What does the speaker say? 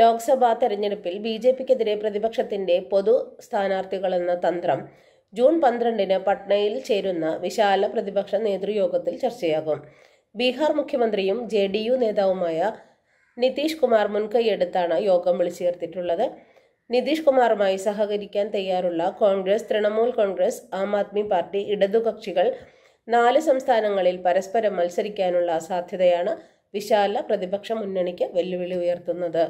ലോക്സഭാ തെരഞ്ഞെടുപ്പിൽ B J പിക്കെതിരെ പ്രതിപക്ഷത്തിന്റെ പൊതു സ്ഥാനാർത്ഥികളെന്ന തന്ത്രം ജൂൺ പന്ത്രണ്ടിന് പട്നയിൽ ചേരുന്ന വിശാല പ്രതിപക്ഷ നേതൃയോഗത്തിൽ ചർച്ചയാകും ബീഹാർ മുഖ്യമന്ത്രിയും ജെ ഡി യു നേതാവുമായ നിതീഷ് കുമാർ മുൻകൈയെടുത്താണ് യോഗം വിളിച്ചു ചേർത്തിട്ടുള്ളത് നിതീഷ് കുമാറുമായി സഹകരിക്കാൻ തയ്യാറുള്ള Congress Trinamool Congress Aam Aadmi party ഇടതുകക്ഷികൾ നാല് സംസ്ഥാനങ്ങളിൽ പരസ്പരം മത്സരിക്കാനുള്ള സാധ്യതയാണ് വിശാല പ്രതിപക്ഷ മുന്നണിക്ക് വെല്ലുവിളി ഉയർത്തുന്നത്